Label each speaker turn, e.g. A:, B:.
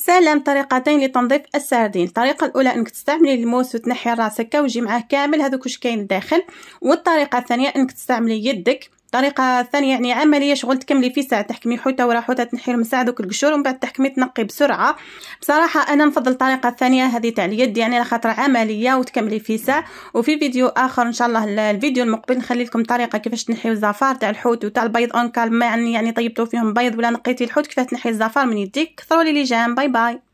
A: سلام طريقتين لتنظيف السردين الطريقه الاولى انك تستعملي الموس وتنحي راسك ويجي معاه كامل هذوك واش كاين داخل والطريقه الثانيه انك تستعملي يدك الطريقه الثانيه يعني عمليه شغل تكملي في ساعه تحكمي حوته ورا حوته تنحي لهم دوك القشور ومن بعد تحكمي تنقي بسرعه بصراحه انا نفضل الطريقه الثانيه هذه تاع اليد يعني على خاطر عمليه وتكملي في ساعه وفي فيديو اخر ان شاء الله الفيديو المقبل نخلي لكم طريقه كيفاش تنحيو الزفار تاع الحوت وتاع البيض اون كالم يعني يعني طيبتو فيهم بيض ولا نقيتي الحوت كيفاش تنحي الزفار من يديك كثروا
B: لي لي جام
C: باي باي